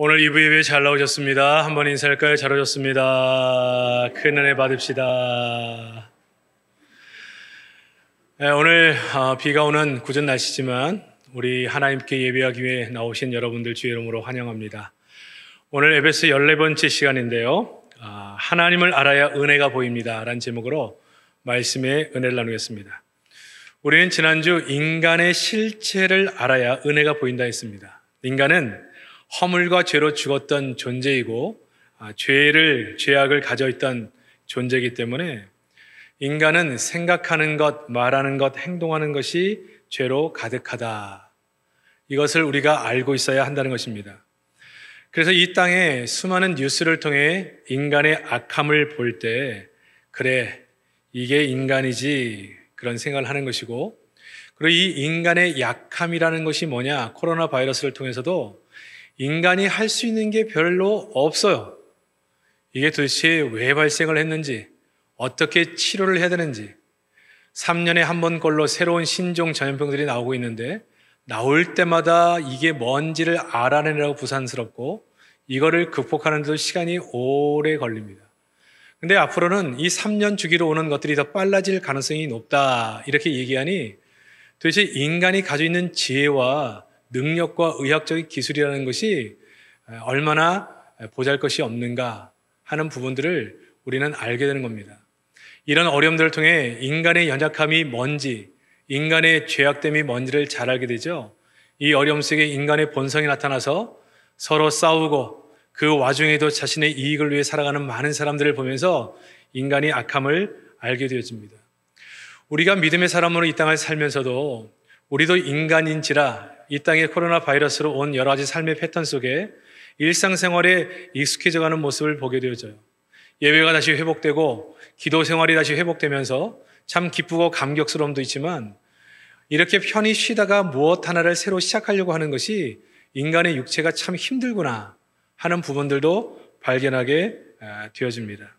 오늘 이브 예배 잘 나오셨습니다. 한번 인사할까요? 잘 오셨습니다. 큰 은혜 받읍시다. 네, 오늘 어, 비가 오는 굳은 날씨지만 우리 하나님께 예배하기 위해 나오신 여러분들 주의 이름으로 환영합니다. 오늘 에베스 14번째 시간인데요. 아, 하나님을 알아야 은혜가 보입니다. 라는 제목으로 말씀의 은혜를 나누겠습니다. 우리는 지난주 인간의 실체를 알아야 은혜가 보인다 했습니다. 인간은 허물과 죄로 죽었던 존재이고 아, 죄를 죄악을 가져 있던 존재이기 때문에 인간은 생각하는 것, 말하는 것, 행동하는 것이 죄로 가득하다. 이것을 우리가 알고 있어야 한다는 것입니다. 그래서 이 땅에 수많은 뉴스를 통해 인간의 악함을 볼 때, 그래, 이게 인간이지. 그런 생각을 하는 것이고, 그리고 이 인간의 약함이라는 것이 뭐냐. 코로나 바이러스를 통해서도 인간이 할 수 있는 게 별로 없어요. 이게 도대체 왜 발생을 했는지, 어떻게 치료를 해야 되는지, 3년에 한번 걸로 새로운 신종 전염병들이 나오고 있는데, 나올 때마다 이게 뭔지를 알아내느라고 부산스럽고, 이거를 극복하는 데도 시간이 오래 걸립니다. 근데 앞으로는 이 3년 주기로 오는 것들이 더 빨라질 가능성이 높다. 이렇게 얘기하니 도대체 인간이 가지고 있는 지혜와 능력과 의학적인 기술이라는 것이 얼마나 보잘 것이 없는가 하는 부분들을 우리는 알게 되는 겁니다. 이런 어려움들을 통해 인간의 연약함이 뭔지, 인간의 죄악됨이 뭔지를 잘 알게 되죠. 이 어려움 속에 인간의 본성이 나타나서 서로 싸우고 그 와중에도 자신의 이익을 위해 살아가는 많은 사람들을 보면서 인간이 악함을 알게 되어집니다. 우리가 믿음의 사람으로 이 땅을 살면서도 우리도 인간인지라 이땅에 코로나 바이러스로 온 여러 가지 삶의 패턴 속에 일상생활에 익숙해져가는 모습을 보게 되어져요. 예배가 다시 회복되고 기도 생활이 다시 회복되면서 참 기쁘고 감격스러움도 있지만 이렇게 편히 쉬다가 무엇 하나를 새로 시작하려고 하는 것이 인간의 육체가 참 힘들구나 하는 부분들도 발견하게 아, 되어집니다.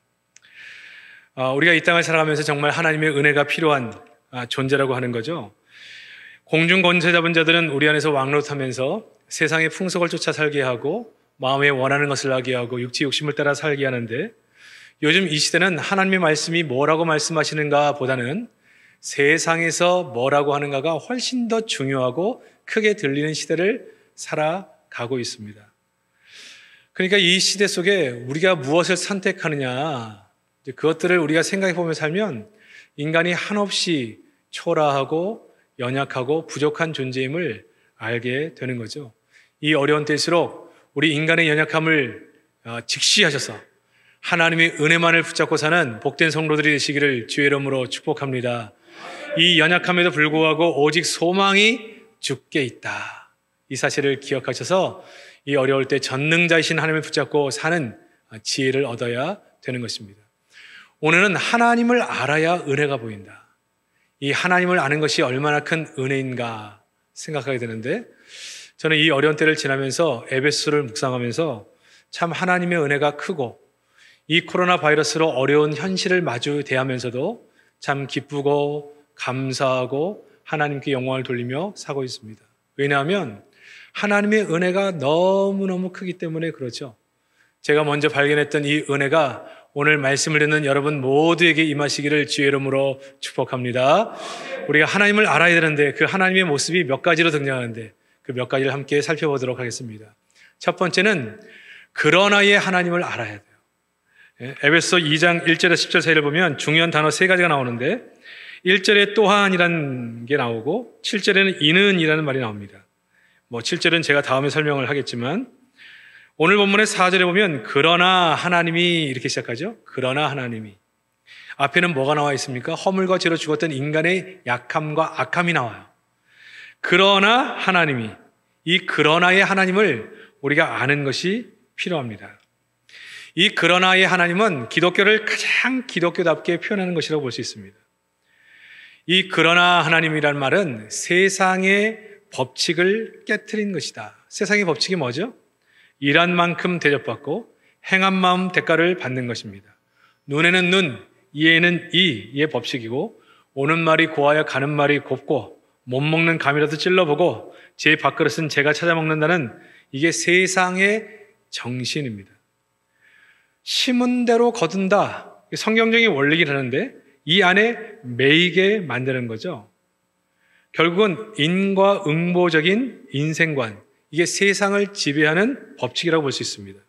아, 우리가 이 땅을 살아가면서 정말 하나님의 은혜가 필요한 아, 존재라고 하는 거죠. 공중 권세 잡은 자들은 우리 안에서 왕노타면서 세상의 풍속을 쫓아 살게 하고 마음에 원하는 것을 하게 하고 육지 욕심을 따라 살게 하는데 요즘 이 시대는 하나님의 말씀이 뭐라고 말씀하시는가 보다는 세상에서 뭐라고 하는가가 훨씬 더 중요하고 크게 들리는 시대를 살아가고 있습니다. 그러니까 이 시대 속에 우리가 무엇을 선택하느냐, 그것들을 우리가 생각해 보며 살면 인간이 한없이 초라하고 연약하고 부족한 존재임을 알게 되는 거죠. 이 어려운 때일수록 우리 인간의 연약함을 어, 직시하셔서 하나님의 은혜만을 붙잡고 사는 복된 성도들이 되시기를 주의 이름으로 축복합니다. 이 연약함에도 불구하고 오직 소망이 죽게 있다. 이 사실을 기억하셔서 이 어려울 때 전능자이신 하나님을 붙잡고 사는 어, 지혜를 얻어야 되는 것입니다. 오늘은 하나님을 알아야 은혜가 보인다. 이 하나님을 아는 것이 얼마나 큰 은혜인가 생각하게 되는데 저는 이 어려운 때를 지나면서 에베소를 묵상하면서 참 하나님의 은혜가 크고 이 코로나 바이러스로 어려운 현실을 마주 대하면서도 참 기쁘고 감사하고 하나님께 영광을 돌리며 사고 있습니다. 왜냐하면 하나님의 은혜가 너무너무 크기 때문에 그렇죠. 제가 먼저 발견했던 이 은혜가 오늘 말씀을 듣는 여러분 모두에게 임하시기를 지혜로름으로 축복합니다. 우리가 하나님을 알아야 되는데 그 하나님의 모습이 몇 가지로 등장하는데 그 몇 가지를 함께 살펴보도록 하겠습니다. 첫 번째는 그러나의 하나님을 알아야 돼요. 예, 에베소 2장 1절에서 10절 사이를 보면 중요한 단어 세 가지가 나오는데 1절에 또한이라는 게 나오고 7절에는 이는이라는 말이 나옵니다. 뭐 7절은 제가 다음에 설명을 하겠지만 오늘 본문의 4절에 보면 그러나 하나님이 이렇게 시작하죠. 그러나 하나님이. 앞에는 뭐가 나와 있습니까? 허물과 죄로 죽었던 인간의 약함과 악함이 나와요. 그러나 하나님이 이 그러나의 하나님을 우리가 아는 것이 필요합니다. 이 그러나의 하나님은 기독교를 가장 기독교답게 표현하는 것이라고 볼 수 있습니다. 이 그러나 하나님이란 말은 세상의 법칙을 깨뜨린 것이다. 세상의 법칙이 뭐죠? 일한 만큼 대접받고 행한 마음 대가를 받는 것입니다. 눈에는 눈, 이에는 이, 의 법칙이고 오는 말이 고하여 가는 말이 곱고 못 먹는 감이라도 찔러보고 제 밥그릇은 제가 찾아 먹는다는 이게 세상의 정신입니다. 심은 대로 거둔다. 성경적인 원리긴 하는데 이 안에 매이게 만드는 거죠. 결국은 인과응보적인 인생관, 이게 세상을 지배하는 법칙이라고 볼 수 있습니다.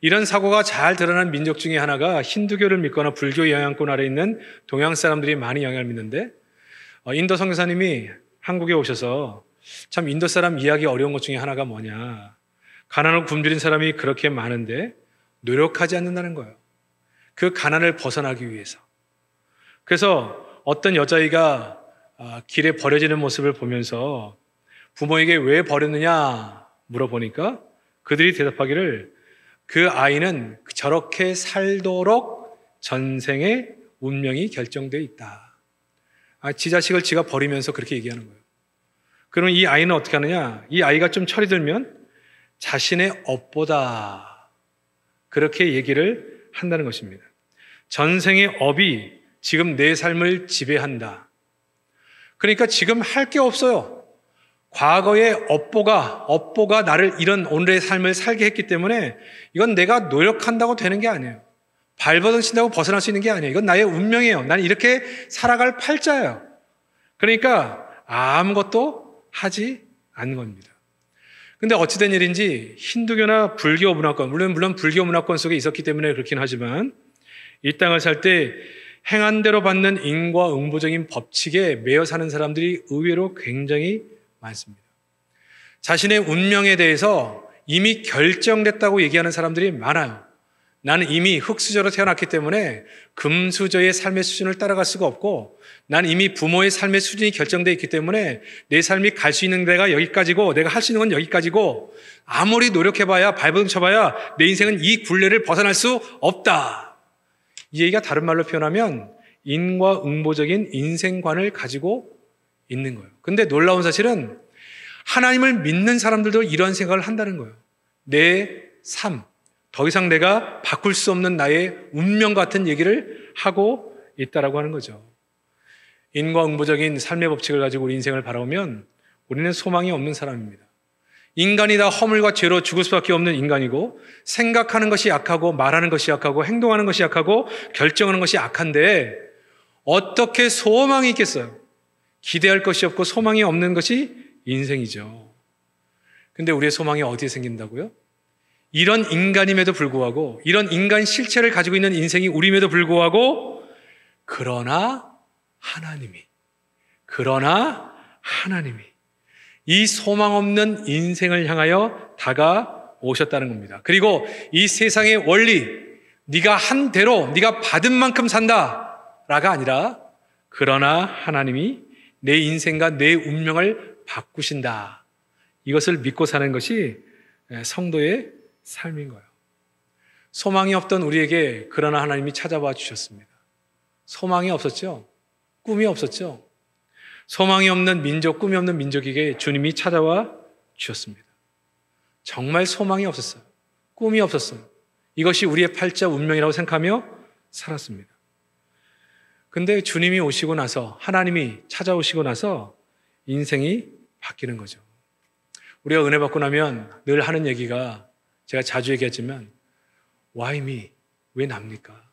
이런 사고가 잘 드러난 민족 중의 하나가 힌두교를 믿거나 불교 영향권 아래 있는 동양 사람들이 많이 영향을 믿는데 어, 인도 성교사님이 한국에 오셔서 참 인도 사람 이해하기 어려운 것 중에 하나가 뭐냐 가난을 굶주린 사람이 그렇게 많은데 노력하지 않는다는 거예요. 그 가난을 벗어나기 위해서. 그래서 어떤 여자아이가 아, 길에 버려지는 모습을 보면서 부모에게 왜 버렸느냐 물어보니까 그들이 대답하기를 그 아이는 저렇게 살도록 전생의 운명이 결정되어 있다. 아, 지 자식을 지가 버리면서 그렇게 얘기하는 거예요. 그럼 이 아이는 어떻게 하느냐? 이 아이가 좀 철이 들면 자신의 업보다 그렇게 얘기를 한다는 것입니다. 전생의 업이 지금 내 삶을 지배한다. 그러니까 지금 할 게 없어요. 과거의 업보가, 업보가 나를 이런 오늘의 삶을 살게 했기 때문에 이건 내가 노력한다고 되는 게 아니에요. 발버둥친다고 벗어날 수 있는 게 아니에요. 이건 나의 운명이에요. 난 이렇게 살아갈 팔자예요. 그러니까 아무것도 하지 않는 겁니다. 근데 어찌된 일인지 힌두교나 불교 문화권, 물론, 물론 불교 문화권 속에 있었기 때문에 그렇긴 하지만 이 땅을 살 때 행한대로 받는 인과 응보적인 법칙에 매여 사는 사람들이 의외로 굉장히 많습니다. 자신의 운명에 대해서 이미 결정됐다고 얘기하는 사람들이 많아요. 나는 이미 흙수저로 태어났기 때문에 금수저의 삶의 수준을 따라갈 수가 없고 난 이미 부모의 삶의 수준이 결정되어 있기 때문에 내 삶이 갈 수 있는 데가 여기까지고 내가 할 수 있는 건 여기까지고 아무리 노력해봐야 발버둥쳐봐야 내 인생은 이 굴레를 벗어날 수 없다. 이 얘기가 다른 말로 표현하면 인과응보적인 인생관을 가지고 있는 거예요. 근데 놀라운 사실은 하나님을 믿는 사람들도 이런 생각을 한다는 거예요. 내 삶, 더 이상 내가 바꿀 수 없는 나의 운명 같은 얘기를 하고 있다라고 하는 거죠. 인과응보적인 삶의 법칙을 가지고 우리 인생을 바라보면 우리는 소망이 없는 사람입니다. 인간이 다 허물과 죄로 죽을 수밖에 없는 인간이고 생각하는 것이 약하고 말하는 것이 약하고 행동하는 것이 약하고 결정하는 것이 약한데 어떻게 소망이 있겠어요? 기대할 것이 없고 소망이 없는 것이 인생이죠. 근데 우리의 소망이 어디에 생긴다고요? 이런 인간임에도 불구하고, 이런 인간 실체를 가지고 있는 인생이 우리임에도 불구하고, 그러나 하나님이, 그러나 하나님이 이 소망 없는 인생을 향하여 다가오셨다는 겁니다. 그리고 이 세상의 원리, 네가 한 대로, 네가 받은 만큼 산다라가 아니라, 그러나 하나님이 내 인생과 내 운명을 바꾸신다. 이것을 믿고 사는 것이 예, 성도의 삶인 거예요. 소망이 없던 우리에게 그러나 하나님이 찾아와 주셨습니다. 소망이 없었죠? 꿈이 없었죠? 소망이 없는 민족, 꿈이 없는 민족에게 주님이 찾아와 주셨습니다. 정말 소망이 없었어요. 꿈이 없었어요. 이것이 우리의 팔자 운명이라고 생각하며 살았습니다. 근데 주님이 오시고 나서, 하나님이 찾아오시고 나서 인생이 바뀌는 거죠. 우리가 은혜 받고 나면 늘 하는 얘기가 제가 자주 얘기하지만, why me? 왜 납니까?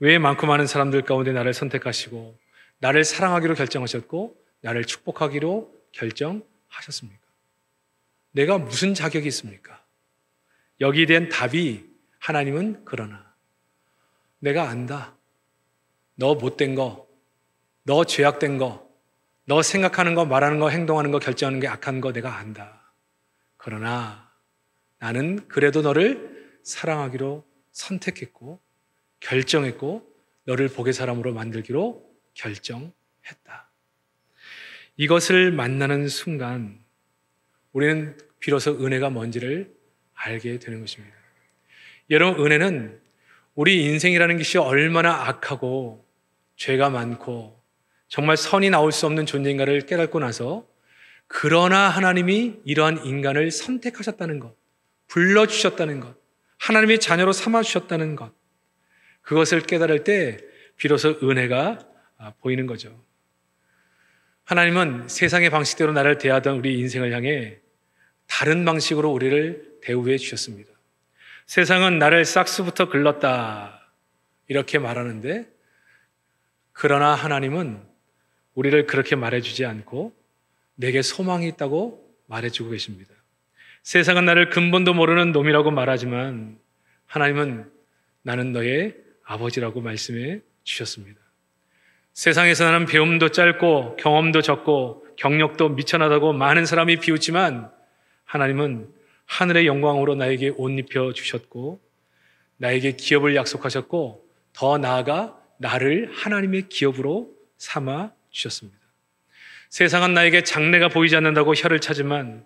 왜 많고 많은 사람들 가운데 나를 선택하시고, 나를 사랑하기로 결정하셨고, 나를 축복하기로 결정하셨습니까? 내가 무슨 자격이 있습니까? 여기에 대한 답이 하나님은 그러나, 내가 안다. 너 못된 거, 너 죄악된 거, 너 생각하는 거, 말하는 거, 행동하는 거, 결정하는 게 악한 거 내가 안다. 그러나 나는 그래도 너를 사랑하기로 선택했고, 결정했고, 너를 복의 사람으로 만들기로 결정했다. 이것을 만나는 순간 우리는 비로소 은혜가 뭔지를 알게 되는 것입니다. 여러분, 은혜는 우리 인생이라는 것이 얼마나 악하고 죄가 많고 정말 선이 나올 수 없는 존재인가를 깨닫고 나서 그러나 하나님이 이러한 인간을 선택하셨다는 것, 불러주셨다는 것, 하나님의 자녀로 삼아주셨다는 것, 그것을 깨달을 때 비로소 은혜가 아, 보이는 거죠. 하나님은 세상의 방식대로 나를 대하던 우리 인생을 향해 다른 방식으로 우리를 대우해 주셨습니다. 세상은 나를 싹수부터 글렀다. 이렇게 말하는데 그러나 하나님은 우리를 그렇게 말해주지 않고 내게 소망이 있다고 말해주고 계십니다. 세상은 나를 근본도 모르는 놈이라고 말하지만 하나님은 나는 너의 아버지라고 말씀해 주셨습니다. 세상에서 나는 배움도 짧고 경험도 적고 경력도 미천하다고 많은 사람이 비웃지만 하나님은 하늘의 영광으로 나에게 옷 입혀 주셨고 나에게 기업을 약속하셨고 더 나아가 나를 하나님의 기업으로 삼아 주셨습니다. 세상은 나에게 장래가 보이지 않는다고 혀를 차지만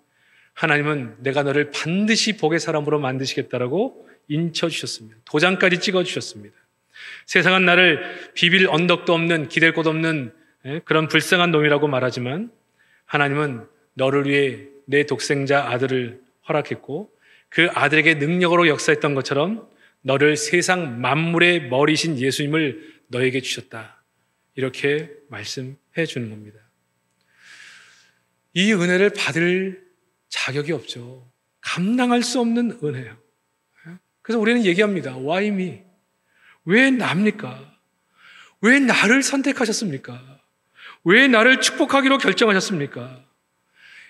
하나님은 내가 너를 반드시 복의 사람으로 만드시겠다라고 인쳐 주셨습니다. 도장까지 찍어 주셨습니다. 세상은 나를 비빌 언덕도 없는 기댈 곳 없는 예, 그런 불쌍한 놈이라고 말하지만 하나님은 너를 위해 내 독생자 아들을 허락했고 그 아들에게 능력으로 역사했던 것처럼 너를 세상 만물의 머리신 예수님을 너에게 주셨다. 이렇게 말씀해 주는 겁니다. 이 은혜를 받을 자격이 없죠. 감당할 수 없는 은혜요 그래서 우리는 얘기합니다. Why me? 왜 납니까? 왜 나를 선택하셨습니까? 왜 나를 축복하기로 결정하셨습니까?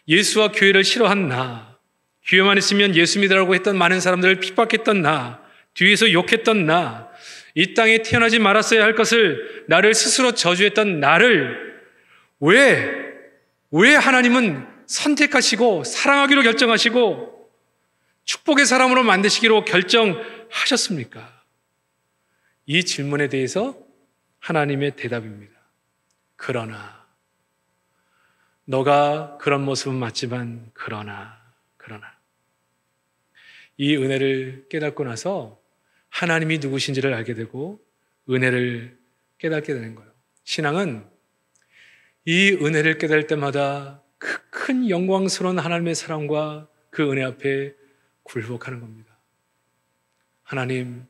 예수와 교회를 싫어한 나, 교회만 있으면 예수 믿으라고 했던 많은 사람들을 핍박했던 나, 뒤에서 욕했던 나, 이 땅에 태어나지 말았어야 할 것을 나를 스스로 저주했던 나를 왜, 왜 하나님은 선택하시고 사랑하기로 결정하시고 축복의 사람으로 만드시기로 결정하셨습니까? 이 질문에 대해서 하나님의 대답입니다. 그러나, 너가 그런 모습은 맞지만, 그러나, 그러나. 이 은혜를 깨닫고 나서 하나님이 누구신지를 알게 되고 은혜를 깨닫게 되는 거예요. 신앙은 이 은혜를 깨달을 때마다 그큰 영광스러운 하나님의 사랑과 그 은혜 앞에 굴복하는 겁니다. 하나님,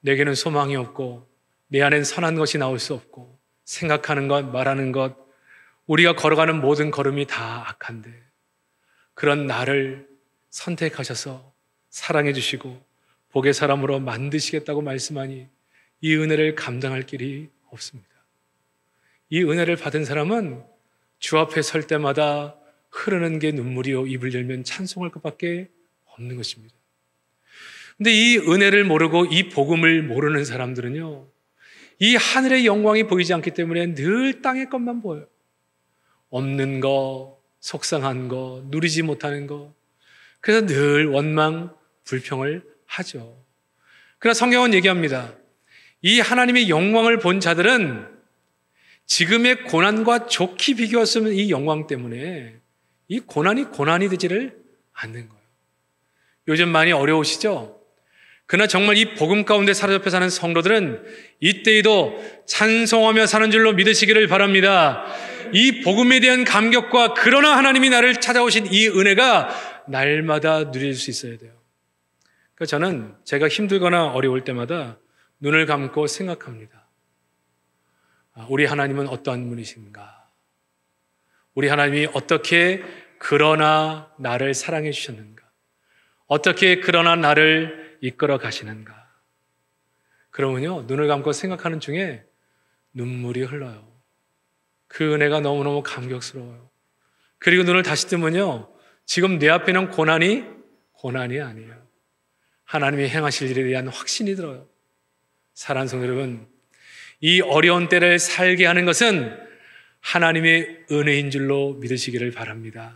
내게는 소망이 없고 내 안엔 선한 것이 나올 수 없고 생각하는 것, 말하는 것, 우리가 걸어가는 모든 걸음이 다 악한데 그런 나를 선택하셔서 사랑해 주시고 복의 사람으로 만드시겠다고 말씀하니 이 은혜를 감당할 길이 없습니다. 이 은혜를 받은 사람은 주 앞에 설 때마다 흐르는 게 눈물이요 입을 열면 찬송할 것밖에 없는 것입니다. 근데 이 은혜를 모르고 이 복음을 모르는 사람들은요. 이 하늘의 영광이 보이지 않기 때문에 늘 땅의 것만 보여요. 없는 거, 속상한 거, 누리지 못하는 거. 그래서 늘 원망, 불평을 하죠. 그러나 성경은 얘기합니다. 이 하나님의 영광을 본 자들은 지금의 고난과 좋게 비교했으면 이 영광 때문에 이 고난이 고난이 되지를 않는 거예요. 요즘 많이 어려우시죠? 그러나 정말 이 복음 가운데 사로잡혀 사는 성도들은 이때에도 찬송하며 사는 줄로 믿으시기를 바랍니다. 이 복음에 대한 감격과 그러나 하나님이 나를 찾아오신 이 은혜가 날마다 누릴 수 있어야 돼요. 그러니까 저는 제가 힘들거나 어려울 때마다 눈을 감고 생각합니다. 아, 우리 하나님은 어떠한 분이신가? 우리 하나님이 어떻게 그러나 나를 사랑해 주셨는가? 어떻게 그러나 나를 이끌어 가시는가? 그러면요, 눈을 감고 생각하는 중에 눈물이 흘러요. 그 은혜가 너무너무 감격스러워요. 그리고 눈을 다시 뜨면요, 지금 내 앞에는 고난이 고난이 아니에요. 하나님이 행하실 일에 대한 확신이 들어요. 사랑하는 성도 여러분, 이 어려운 때를 살게 하는 것은 하나님의 은혜인 줄로 믿으시기를 바랍니다.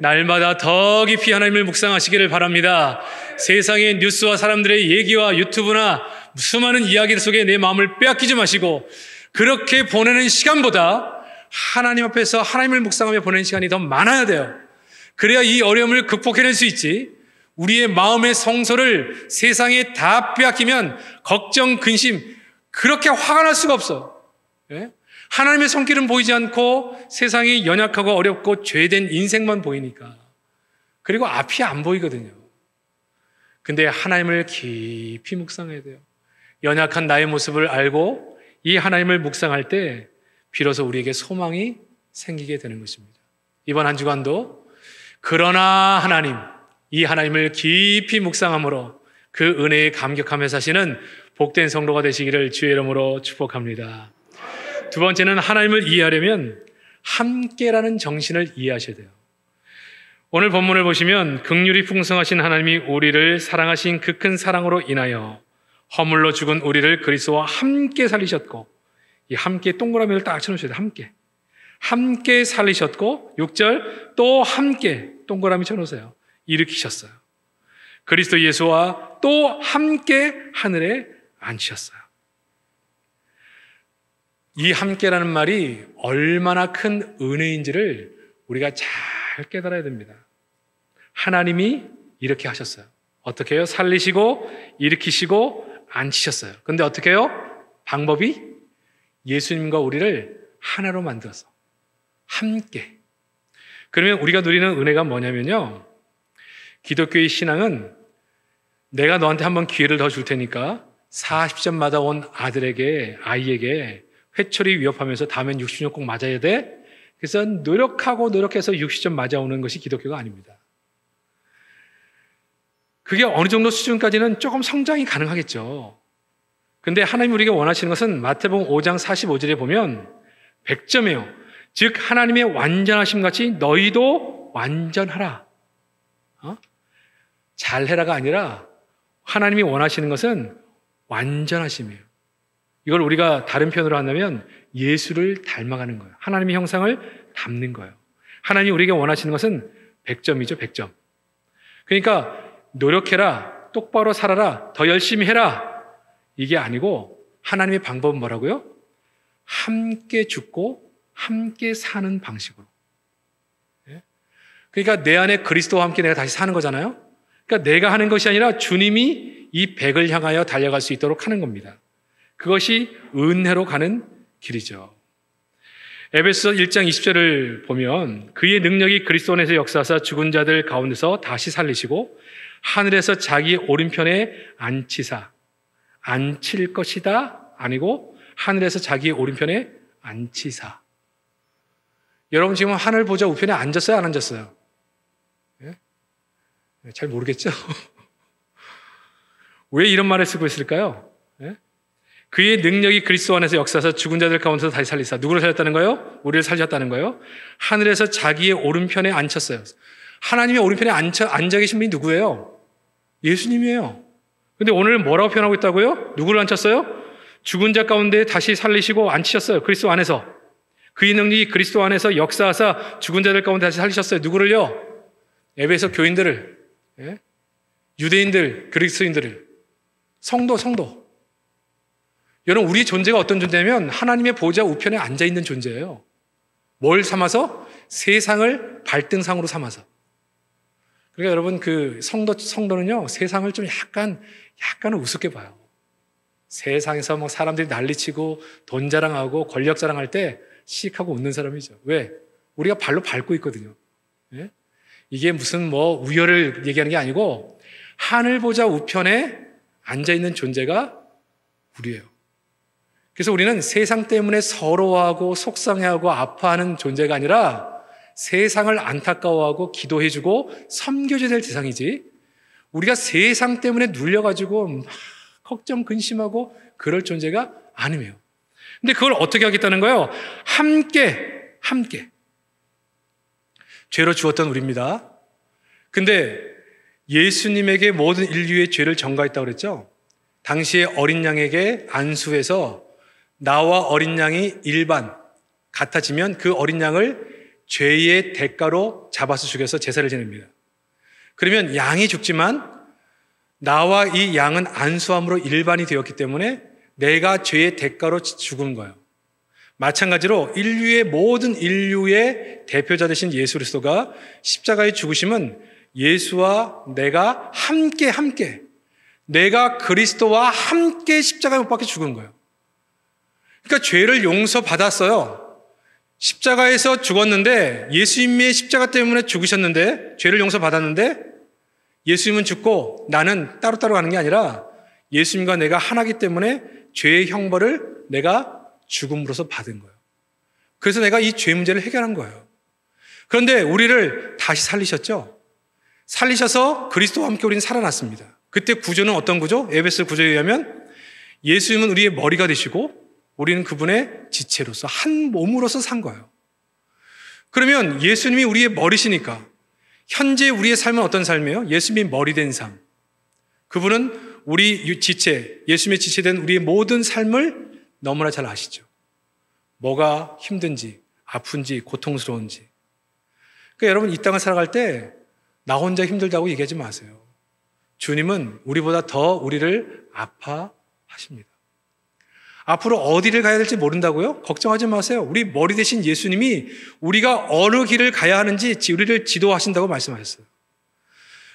날마다 더 깊이 하나님을 묵상하시기를 바랍니다. 세상의 뉴스와 사람들의 얘기와 유튜브나 수많은 이야기 속에 내 마음을 빼앗기지 마시고 그렇게 보내는 시간보다 하나님 앞에서 하나님을 묵상하며 보내는 시간이 더 많아야 돼요. 그래야 이 어려움을 극복해낼 수 있지. 우리의 마음의 성소를 세상에 다 빼앗기면 걱정, 근심, 그렇게 화가 날 수가 없어. 예? 하나님의 손길은 보이지 않고 세상이 연약하고 어렵고 죄된 인생만 보이니까. 그리고 앞이 안 보이거든요. 근데 하나님을 깊이 묵상해야 돼요. 연약한 나의 모습을 알고 이 하나님을 묵상할 때 비로소 우리에게 소망이 생기게 되는 것입니다. 이번 한 주간도 그러나 하나님, 이 하나님을 깊이 묵상함으로 그 은혜에 감격하며 사시는 복된 성도가 되시기를 주의 이름으로 축복합니다. 두 번째는 하나님을 이해하려면 함께라는 정신을 이해하셔야 돼요. 오늘 본문을 보시면 극률이 풍성하신 하나님이 우리를 사랑하신 그 큰 사랑으로 인하여 허물로 죽은 우리를 그리스와 함께 살리셨고 이 함께 동그라미를 딱 쳐놓으셔야 돼요. 함께. 함께 살리셨고 6절 또 함께 동그라미 쳐놓으세요. 일으키셨어요. 그리스도 예수와 또 함께 하늘에 앉히셨어요. 이 함께라는 말이 얼마나 큰 은혜인지를 우리가 잘 깨달아야 됩니다. 하나님이 이렇게 하셨어요. 어떻게 해요? 살리시고, 일으키시고, 앉히셨어요. 근데 어떻게 해요? 방법이 예수님과 우리를 하나로 만들어서 함께. 그러면 우리가 누리는 은혜가 뭐냐면요. 기독교의 신앙은 내가 너한테 한 번 기회를 더 줄 테니까 40점마다 온 아들에게, 아이에게 회초리 위협하면서 다음엔 60점 꼭 맞아야 돼? 그래서 노력하고 노력해서 60점 맞아오는 것이 기독교가 아닙니다. 그게 어느 정도 수준까지는 조금 성장이 가능하겠죠. 근데 하나님 우리가 원하시는 것은 마태복음 5장 45절에 보면 100점이에요. 즉 하나님의 완전하심 같이 너희도 완전하라. 잘해라가 아니라 하나님이 원하시는 것은 완전하심이에요. 이걸 우리가 다른 편으로 한다면 예수를 닮아가는 거예요. 하나님의 형상을 담는 거예요. 하나님이 우리에게 원하시는 것은 100점이죠, 100점. 그러니까 노력해라, 똑바로 살아라, 더 열심히 해라. 이게 아니고 하나님의 방법은 뭐라고요? 함께 죽고 함께 사는 방식으로. 예? 그러니까 내 안에 그리스도와 함께 내가 다시 사는 거잖아요. 그러니까 내가 하는 것이 아니라 주님이 이 백을 향하여 달려갈 수 있도록 하는 겁니다. 그것이 은혜로 가는 길이죠. 에베소 1장 20절을 보면 그의 능력이 그리스도 안에서 역사하사 죽은 자들 가운데서 다시 살리시고 하늘에서 자기 오른편에 앉히사 앉힐 것이다 아니고 하늘에서 자기 오른편에 앉히사 여러분 지금 하늘 보좌 우편에 앉았어요 안 앉았어요? 네, 잘 모르겠죠? 왜 이런 말을 쓰고 있을까요? 예? 그의 능력이 그리스도 안에서 역사서 죽은 자들 가운데서 다시 살리사. 누구를 살렸다는 거예요? 우리를 살렸다는 거예요? 하늘에서 자기의 오른편에 앉혔어요. 하나님의 오른편에 앉혀, 앉아 계신 분이 누구예요? 예수님이에요. 근데 오늘 뭐라고 표현하고 있다고요? 누구를 앉혔어요? 죽은 자 가운데 다시 살리시고 앉히셨어요. 그리스도 안에서. 그의 능력이 그리스도 안에서 역사하사 죽은 자들 가운데 다시 살리셨어요. 누구를요? 에베소 교인들을. 예? 유대인들, 그리스인들 성도, 성도. 여러분, 우리 존재가 어떤 존재냐면 하나님의 보좌 우편에 앉아있는 존재예요. 뭘 삼아서? 세상을 발등상으로 삼아서. 그러니까 여러분, 그 성도, 성도는요, 세상을 좀 약간, 약간 우습게 봐요. 세상에서 막 뭐 사람들이 난리치고 돈 자랑하고 권력 자랑할 때 시익하고 웃는 사람이죠. 왜? 우리가 발로 밟고 있거든요. 예? 이게 무슨 뭐 우열을 얘기하는 게 아니고 하늘 보자 우편에 앉아 있는 존재가 우리예요. 그래서 우리는 세상 때문에 서러워하고 속상해하고 아파하는 존재가 아니라 세상을 안타까워하고 기도해주고 섬겨줘야 될 대상이지 우리가 세상 때문에 눌려가지고 막 걱정 근심하고 그럴 존재가 아니에요. 근데 그걸 어떻게 하겠다는 거예요? 함께 함께 죄로 죽었던 우리입니다. 근데 예수님에게 모든 인류의 죄를 전가했다고 그랬죠? 당시에 어린 양에게 안수해서 나와 어린 양이 일반 같아지면 그 어린 양을 죄의 대가로 잡아서 죽여서 제사를 지냅니다. 그러면 양이 죽지만 나와 이 양은 안수함으로 일반이 되었기 때문에 내가 죄의 대가로 죽은 거예요. 마찬가지로 인류의 모든 인류의 대표자 되신 예수 그리스도가 십자가의 죽으심은 예수와 내가 함께 함께 내가 그리스도와 함께 십자가에 못 박혀 죽은 거예요. 그러니까 죄를 용서받았어요. 십자가에서 죽었는데 예수님의 십자가 때문에 죽으셨는데 죄를 용서받았는데 예수님은 죽고 나는 따로따로 가는 게 아니라 예수님과 내가 하나기 때문에 죄의 형벌을 내가 죽음으로서 받은 거예요. 그래서 내가 이 죄 문제를 해결한 거예요. 그런데 우리를 다시 살리셨죠? 살리셔서 그리스도와 함께 우리는 살아났습니다. 그때 구조는 어떤 구조? 에베스 구조에 의하면 예수님은 우리의 머리가 되시고 우리는 그분의 지체로서 한 몸으로서 산 거예요. 그러면 예수님이 우리의 머리시니까 현재 우리의 삶은 어떤 삶이에요? 예수님이 머리된 삶. 그분은 우리 지체, 예수님의 지체된 우리의 모든 삶을 너무나 잘 아시죠. 뭐가 힘든지, 아픈지, 고통스러운지. 그러니까 여러분, 이 땅을 살아갈 때 나 혼자 힘들다고 얘기하지 마세요. 주님은 우리보다 더 우리를 아파하십니다. 앞으로 어디를 가야 될지 모른다고요? 걱정하지 마세요. 우리 머리 대신 예수님이 우리가 어느 길을 가야 하는지 우리를 지도하신다고 말씀하셨어요.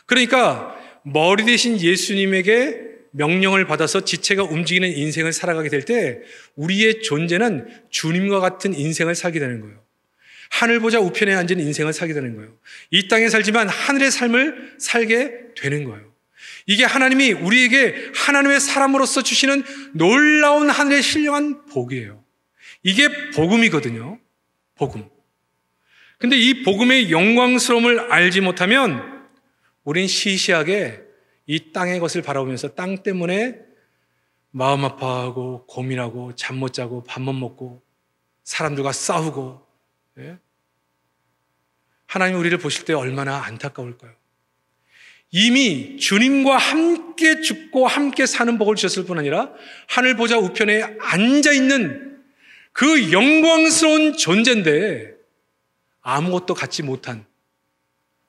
그러니까 머리 대신 예수님에게 명령을 받아서 지체가 움직이는 인생을 살아가게 될 때 우리의 존재는 주님과 같은 인생을 살게 되는 거예요. 하늘 보자 우편에 앉은 인생을 살게 되는 거예요. 이 땅에 살지만 하늘의 삶을 살게 되는 거예요. 이게 하나님이 우리에게 하나님의 사람으로서 주시는 놀라운 하늘의 신령한 복이에요. 이게 복음이거든요. 복음. 근데 이 복음의 영광스러움을 알지 못하면 우린 시시하게 이 땅의 것을 바라보면서 땅 때문에 마음 아파하고 고민하고 잠 못 자고 밥 못 먹고 사람들과 싸우고 예? 하나님 우리를 보실 때 얼마나 안타까울까요? 이미 주님과 함께 죽고 함께 사는 복을 주셨을 뿐 아니라 하늘 보좌 우편에 앉아 있는 그 영광스러운 존재인데 아무것도 갖지 못한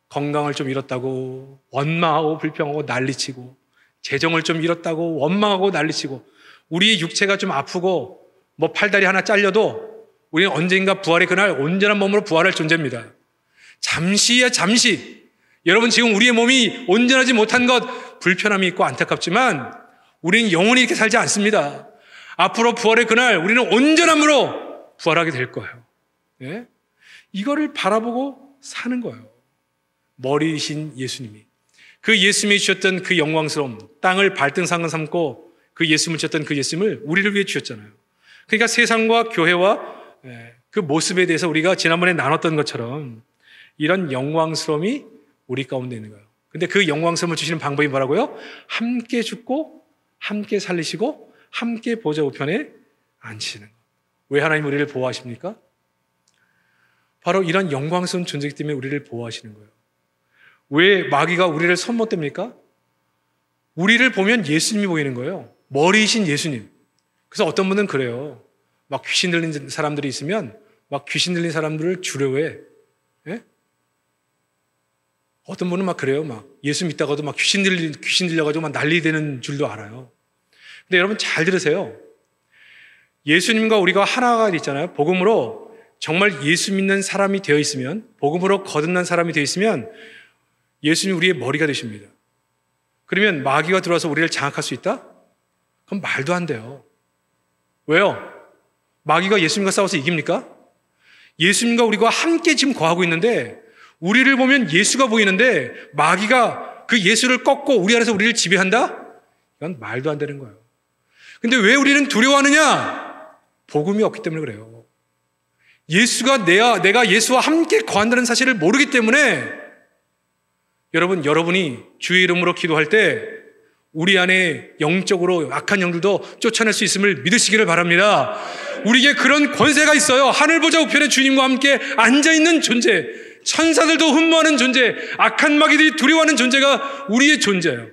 건강을 좀 잃었다고 원망하고 불평하고 난리치고 재정을 좀 잃었다고 원망하고 난리치고 우리의 육체가 좀 아프고 뭐 팔다리 하나 잘려도 우리는 언젠가 부활의 그날 온전한 몸으로 부활할 존재입니다. 잠시야 잠시 여러분 지금 우리의 몸이 온전하지 못한 것 불편함이 있고 안타깝지만 우리는 영원히 이렇게 살지 않습니다. 앞으로 부활의 그날 우리는 온전함으로 부활하게 될 거예요. 예? 이거를 바라보고 사는 거예요. 머리이신 예수님이 그 예수님이 주셨던 그 영광스러움, 땅을 발등상을 삼고 그 예수님을 주셨던 그 예수님을 우리를 위해 주셨잖아요. 그러니까 세상과 교회와 예, 그 모습에 대해서 우리가 지난번에 나눴던 것처럼 이런 영광스러움이 우리 가운데 있는 거예요. 근데 그 영광스러움을 주시는 방법이 뭐라고요? 함께 죽고, 함께 살리시고, 함께 보좌 우편에 앉히는 거예요. 왜 하나님 우리를 보호하십니까? 바로 이런 영광스러운 존재 때문에 우리를 보호하시는 거예요. 왜 마귀가 우리를 선못됩니까? 우리를 보면 예수님이 보이는 거예요. 머리이신 예수님. 그래서 어떤 분은 그래요. 막 귀신 들린 사람들이 있으면 막 귀신 들린 사람들을 주려해 예? 어떤 분은 막 그래요. 막 예수 믿다가도 막 귀신 들린 귀신 들려가지고 막 난리 되는 줄도 알아요. 근데 여러분 잘 들으세요. 예수님과 우리가 하나가 있잖아요. 복음으로 정말 예수 믿는 사람이 되어 있으면 복음으로 거듭난 사람이 되어 있으면 예수님 우리의 머리가 되십니다. 그러면 마귀가 들어와서 우리를 장악할 수 있다? 그건 말도 안 돼요. 왜요? 마귀가 예수님과 싸워서 이깁니까? 예수님과 우리가 함께 지금 거하고 있는데 우리를 보면 예수가 보이는데 마귀가 그 예수를 꺾고 우리 안에서 우리를 지배한다? 이건 말도 안 되는 거예요. 근데 왜 우리는 두려워하느냐? 복음이 없기 때문에 그래요. 예수가 내가, 내가 예수와 함께 거한다는 사실을 모르기 때문에 여러분, 여러분이 주의 이름으로 기도할 때 우리 안에 영적으로 악한 영들도 쫓아낼 수 있음을 믿으시기를 바랍니다. 우리에게 그런 권세가 있어요. 하늘 보좌 우편의 주님과 함께 앉아 있는 존재, 천사들도 흠모하는 존재, 악한 마귀들이 두려워하는 존재가 우리의 존재예요.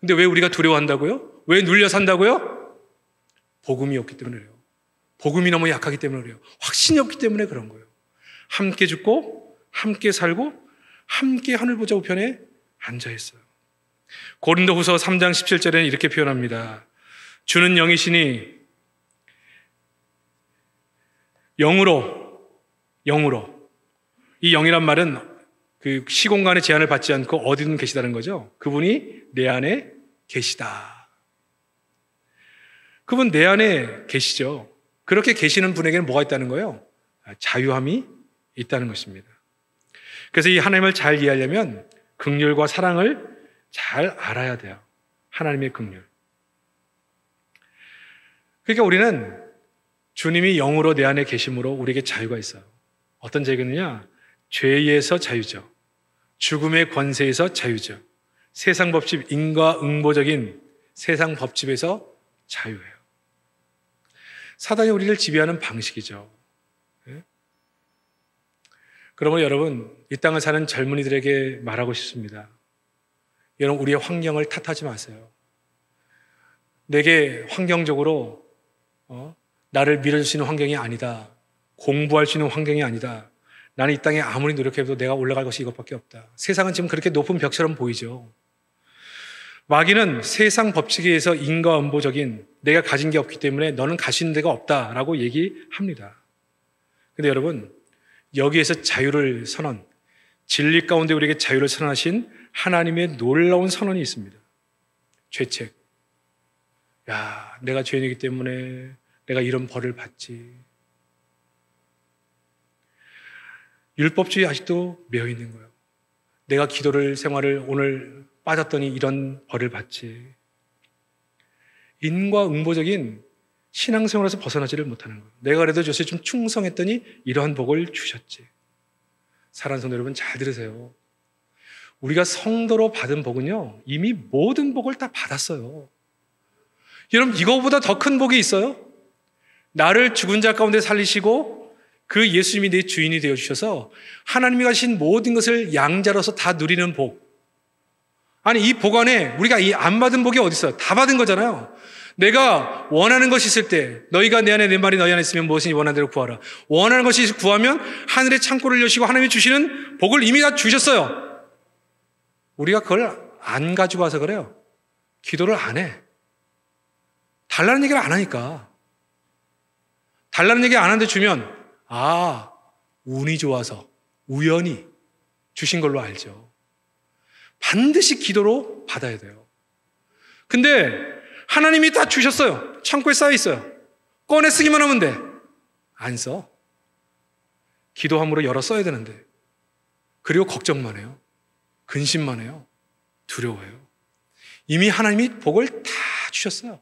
근데 왜 우리가 두려워한다고요? 왜 눌려 산다고요? 복음이 없기 때문에 그래요. 복음이 너무 약하기 때문에 그래요. 확신이 없기 때문에 그런 거예요. 함께 죽고 함께 살고 함께 하늘 보좌 우편에 앉아 있어요. 고린도후서 3장 17절에는 이렇게 표현합니다. 주는 영이시니 영으로 영으로 이 영이란 말은 그 시공간의 제한을 받지 않고 어디든 계시다는 거죠. 그분이 내 안에 계시다. 그분 내 안에 계시죠. 그렇게 계시는 분에게는 뭐가 있다는 거예요? 자유함이 있다는 것입니다. 그래서 이 하나님을 잘 이해하려면 극률과 사랑을 잘 알아야 돼요. 하나님의 극률. 그러니까 우리는 주님이 영으로 내 안에 계심으로 우리에게 자유가 있어요. 어떤 자유냐? 죄에서 자유죠. 죽음의 권세에서 자유죠. 세상 법칙, 인과응보적인 세상 법칙에서 자유예요. 사단이 우리를 지배하는 방식이죠. 그러므로 여러분, 이 땅을 사는 젊은이들에게 말하고 싶습니다. 여러분, 우리의 환경을 탓하지 마세요. 내게 환경적으로 어, 나를 밀어줄 수 있는 환경이 아니다. 공부할 수 있는 환경이 아니다. 나는 이 땅에 아무리 노력해도 내가 올라갈 것이 이것밖에 없다. 세상은 지금 그렇게 높은 벽처럼 보이죠. 마귀는 세상 법칙에 의해서 인과음보적인 내가 가진 게 없기 때문에 너는 가진 데가 없다라고 얘기합니다. 근데 여러분, 여기에서 자유를 선언, 진리 가운데 우리에게 자유를 선언하신 하나님의 놀라운 선언이 있습니다. 죄책. 야, 내가 죄인이기 때문에 내가 이런 벌을 받지. 율법주의 아직도 매여 있는 거예요. 내가 기도를 생활을 오늘 빠졌더니 이런 벌을 받지. 인과응보적인 신앙생활에서 벗어나지를 못하는 거예요. 내가 그래도 조세 좀 충성했더니 이러한 복을 주셨지. 사랑하는 성도 여러분 잘 들으세요. 우리가 성도로 받은 복은요, 이미 모든 복을 다 받았어요. 여러분, 이거보다 더 큰 복이 있어요? 나를 죽은 자 가운데 살리시고 그 예수님이 내 주인이 되어주셔서 하나님이 가신 모든 것을 양자로서 다 누리는 복. 아니, 이 복 안에 우리가 이 안 받은 복이 어디있어요다 받은 거잖아요. 내가 원하는 것이 있을 때 너희가 내 안에 내 말이 너희 안에 있으면 무엇이니 원하는 대로 구하라. 원하는 것이 있을 구하면 하늘의 창고를 여시고 하나님이 주시는 복을 이미 다 주셨어요. 우리가 그걸 안 가지고 와서 그래요. 기도를 안 해. 달라는 얘기를 안 하니까. 달라는 얘기 안 하는데 주면 아 운이 좋아서 우연히 주신 걸로 알죠. 반드시 기도로 받아야 돼요. 근데 하나님이 다 주셨어요. 창고에 쌓여 있어요. 꺼내 쓰기만 하면 돼. 안 써. 기도함으로 열어 써야 되는데. 그리고 걱정만 해요. 근심만 해요. 두려워요. 이미 하나님이 복을 다 주셨어요.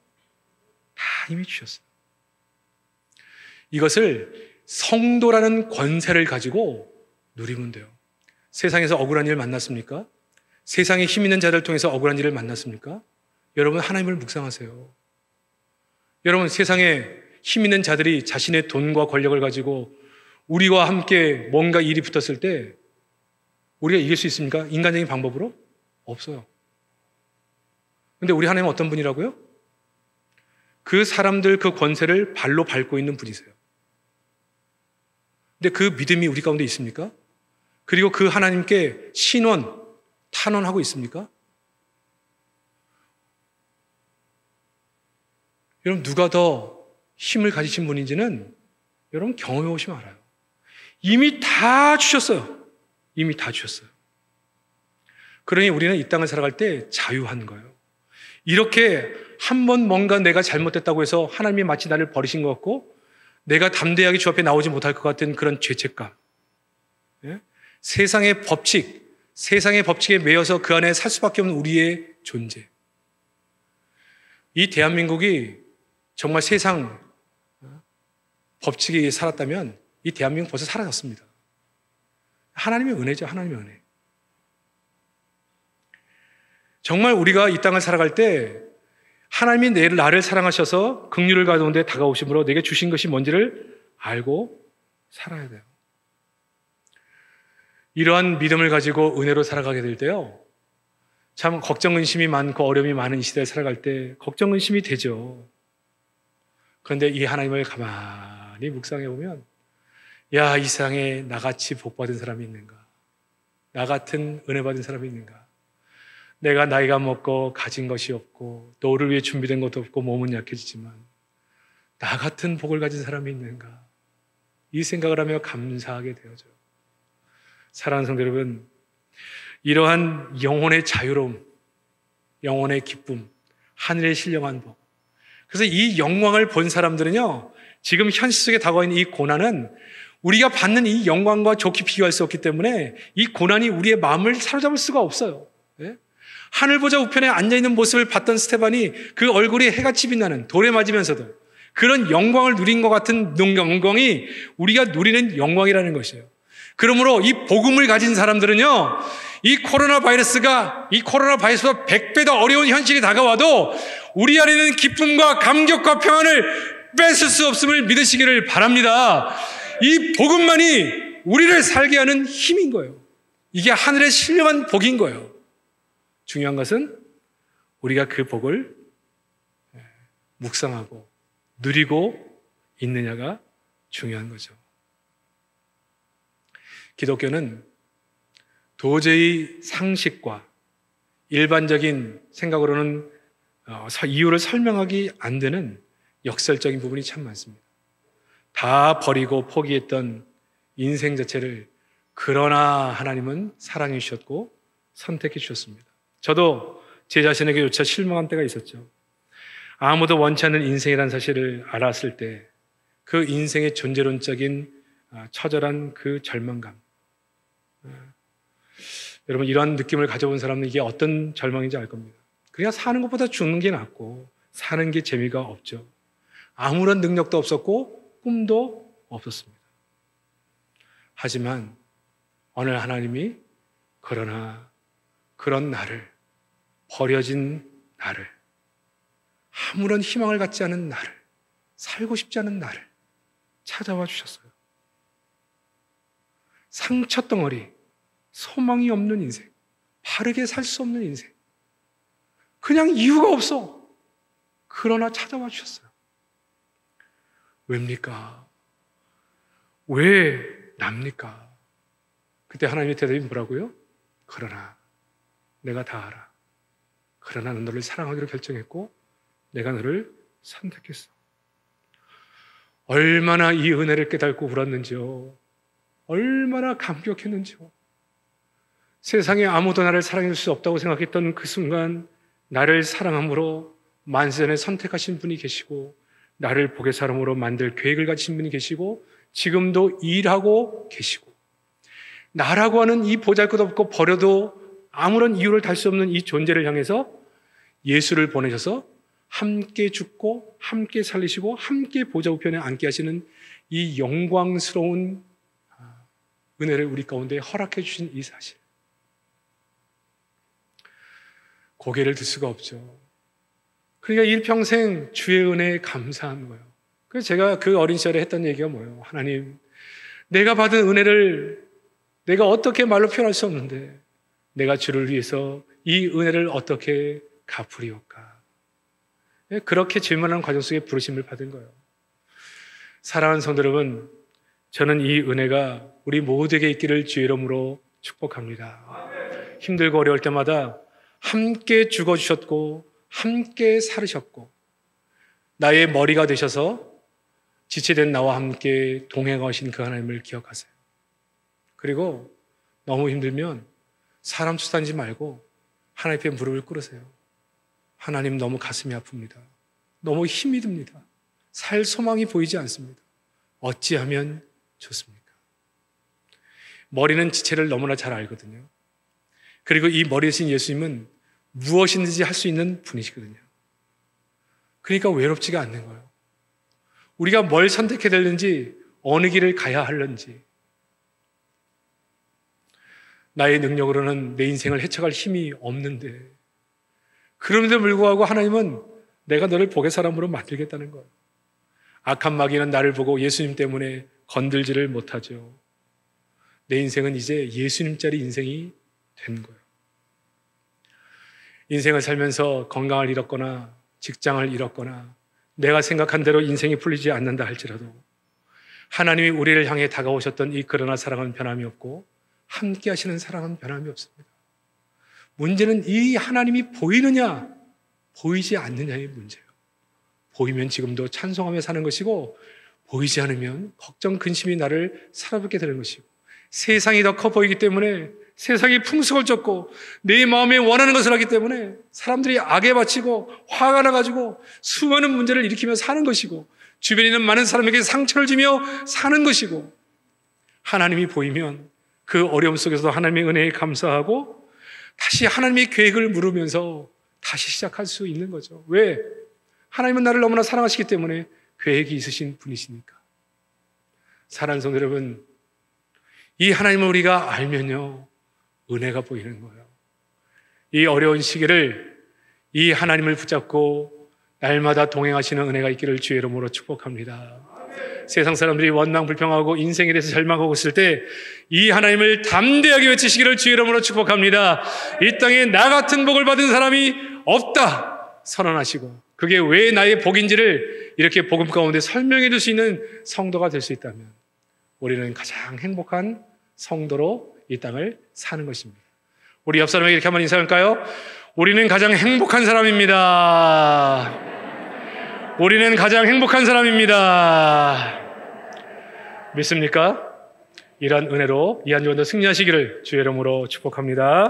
다 이미 주셨어요. 이것을 성도라는 권세를 가지고 누리면 돼요. 세상에서 억울한 일 만났습니까? 세상에 힘 있는 자들 통해서 억울한 일을 만났습니까? 여러분 하나님을 묵상하세요. 여러분 세상에 힘 있는 자들이 자신의 돈과 권력을 가지고 우리와 함께 뭔가 일이 붙었을 때 우리가 이길 수 있습니까? 인간적인 방법으로? 없어요. 근데 우리 하나님은 어떤 분이라고요? 그 사람들 그 권세를 발로 밟고 있는 분이세요. 근데 그 믿음이 우리 가운데 있습니까? 그리고 그 하나님께 신원, 탄원하고 있습니까? 여러분 누가 더 힘을 가지신 분인지는 여러분 경험해 보시면 알아요. 이미 다 주셨어요. 이미 다 주셨어요. 그러니 우리는 이 땅을 살아갈 때 자유한 거예요. 이렇게 한 번 뭔가 내가 잘못됐다고 해서 하나님이 마치 나를 버리신 것 같고 내가 담대하게 주 앞에 나오지 못할 것 같은 그런 죄책감. 예? 세상의 법칙, 세상의 법칙에 매여서 그 안에 살 수밖에 없는 우리의 존재. 이 대한민국이 정말 세상 법칙에 살았다면 이 대한민국 벌써 사라졌습니다. 하나님의 은혜죠. 하나님의 은혜. 정말 우리가 이 땅을 살아갈 때 하나님이 나를 사랑하셔서 긍휼을 가져온데 다가오심으로 내게 주신 것이 뭔지를 알고 살아야 돼요. 이러한 믿음을 가지고 은혜로 살아가게 될 때요. 참 걱정 근심이 많고 어려움이 많은 시대에 살아갈 때 걱정 근심이 되죠. 그런데 이 하나님을 가만히 묵상해 보면, 야, 이 세상에 나같이 복받은 사람이 있는가? 나 같은 은혜받은 사람이 있는가? 내가 나이가 먹고 가진 것이 없고, 너를 위해 준비된 것도 없고, 몸은 약해지지만, 나 같은 복을 가진 사람이 있는가? 이 생각을 하며 감사하게 되어져요. 사랑하는 성도 여러분, 이러한 영혼의 자유로움, 영혼의 기쁨, 하늘의 신령한 복, 그래서 이 영광을 본 사람들은요, 지금 현실 속에 다가오는 이 고난은 우리가 받는 이 영광과 좋게 비교할 수 없기 때문에 이 고난이 우리의 마음을 사로잡을 수가 없어요. 예? 하늘 보자 우편에 앉아있는 모습을 봤던 스테반이 그 얼굴이 해같이 빛나는 돌에 맞으면서도 그런 영광을 누린 것 같은 영광이 우리가 누리는 영광이라는 것이에요. 그러므로 이 복음을 가진 사람들은요, 이 코로나 바이러스가, 이 코로나 바이러스가 100배 더 어려운 현실이 다가와도 우리 안에는 기쁨과 감격과 평안을 뺏을 수 없음을 믿으시기를 바랍니다. 이 복음만이 우리를 살게 하는 힘인 거예요. 이게 하늘의 신령한 복인 거예요. 중요한 것은 우리가 그 복을 묵상하고 누리고 있느냐가 중요한 거죠. 기독교는 도저히 상식과 일반적인 생각으로는 어, 이유를 설명하기 안 되는 역설적인 부분이 참 많습니다. 다 버리고 포기했던 인생 자체를 그러나 하나님은 사랑해 주셨고 선택해 주셨습니다. 저도 제 자신에게조차 실망한 때가 있었죠. 아무도 원치 않는 인생이라는 사실을 알았을 때 그 인생의 존재론적인 어, 처절한 그 절망감. 어, 여러분 이런 느낌을 가져본 사람은 이게 어떤 절망인지 알 겁니다. 그냥 사는 것보다 죽는 게 낫고 사는 게 재미가 없죠. 아무런 능력도 없었고 꿈도 없었습니다. 하지만 어느 하나님이 그러나 그런 나를 버려진 나를 아무런 희망을 갖지 않은 나를 살고 싶지 않은 나를 찾아와 주셨어요. 상처 덩어리, 소망이 없는 인생, 바르게 살 수 없는 인생, 그냥 이유가 없어. 그러나 찾아와 주셨어요. 왜입니까? 왜 납니까? 그때 하나님의 대답이 뭐라고요? 그러나 내가 다 알아. 그러나 난 너를 사랑하기로 결정했고 내가 너를 선택했어. 얼마나 이 은혜를 깨닫고 울었는지요. 얼마나 감격했는지요. 세상에 아무도 나를 사랑할 수 없다고 생각했던 그 순간 나를 사랑함으로 만세전에 선택하신 분이 계시고 나를 복의 사람으로 만들 계획을 가진 분이 계시고 지금도 일하고 계시고 나라고 하는 이 보잘것없고 버려도 아무런 이유를 달 수 없는 이 존재를 향해서 예수를 보내셔서 함께 죽고 함께 살리시고 함께 보좌 우편에 앉게 하시는 이 영광스러운 은혜를 우리 가운데 허락해 주신 이 사실. 고개를 들 수가 없죠. 그러니까 일평생 주의 은혜에 감사한 거예요. 그래서 제가 그 어린 시절에 했던 얘기가 뭐예요? 하나님, 내가 받은 은혜를 내가 어떻게 말로 표현할 수 없는데 내가 주를 위해서 이 은혜를 어떻게 갚으리오까? 예, 그렇게 질문하는 과정 속에 부르심을 받은 거예요. 사랑하는 성도 여러분, 저는 이 은혜가 우리 모두에게 있기를 주의 로 축복합니다. 힘들고 어려울 때마다 함께 죽어주셨고, 함께 살으셨고, 나의 머리가 되셔서 지체된 나와 함께 동행하신 그 하나님을 기억하세요. 그리고 너무 힘들면 사람 추산지 말고 하나님께 무릎을 꿇으세요. 하나님 너무 가슴이 아픕니다. 너무 힘이 듭니다. 살 소망이 보이지 않습니다. 어찌하면 좋습니까? 머리는 지체를 너무나 잘 알거든요. 그리고 이 머리 대신 예수님은 무엇인지할 수 있는 분이시거든요. 그러니까 외롭지가 않는 거예요. 우리가 뭘 선택해야 되는지, 어느 길을 가야 하는지. 나의 능력으로는 내 인생을 헤쳐갈 힘이 없는데, 그럼에도 불구하고 하나님은 내가 너를 복의 사람으로 만들겠다는 거 악한 마귀는 나를 보고 예수님 때문에 건들지를 못하죠. 내 인생은 이제 예수님 짜리 인생이 된 거예요. 인생을 살면서 건강을 잃었거나 직장을 잃었거나 내가 생각한 대로 인생이 풀리지 않는다 할지라도 하나님이 우리를 향해 다가오셨던 이 그러나 사랑은 변함이 없고 함께 하시는 사랑은 변함이 없습니다. 문제는 이 하나님이 보이느냐 보이지 않느냐의 문제예요. 보이면 지금도 찬송하며 사는 것이고 보이지 않으면 걱정 근심이 나를 사로잡게 되는 것이고 세상이 더 커 보이기 때문에 세상이 풍속을 쫓고 내 마음에 원하는 것을 하기 때문에 사람들이 악에 바치고 화가 나가지고 수많은 문제를 일으키며 사는 것이고 주변에 있는 많은 사람에게 상처를 주며 사는 것이고 하나님이 보이면 그 어려움 속에서도 하나님의 은혜에 감사하고 다시 하나님의 계획을 물으면서 다시 시작할 수 있는 거죠. 왜? 하나님은 나를 너무나 사랑하시기 때문에 계획이 있으신 분이시니까. 사랑하는 성도 여러분, 이 하나님을 우리가 알면요. 은혜가 보이는 거예요. 이 어려운 시기를 이 하나님을 붙잡고 날마다 동행하시는 은혜가 있기를 주의 이름으로 축복합니다. 세상 사람들이 원망 불평하고 인생에 대해서 절망하고 있을 때 이 하나님을 담대하게 외치시기를 주의 이름으로 축복합니다. 이 땅에 나 같은 복을 받은 사람이 없다 선언하시고 그게 왜 나의 복인지를 이렇게 복음 가운데 설명해 줄 수 있는 성도가 될 수 있다면 우리는 가장 행복한 성도로 이 땅을 사는 것입니다. 우리 옆 사람에게 이렇게 한번 인사할까요? 우리는 가장 행복한 사람입니다. 우리는 가장 행복한 사람입니다. 믿습니까? 이러한 은혜로 이한 요원도 승리하시기를 주의 이름으로 축복합니다.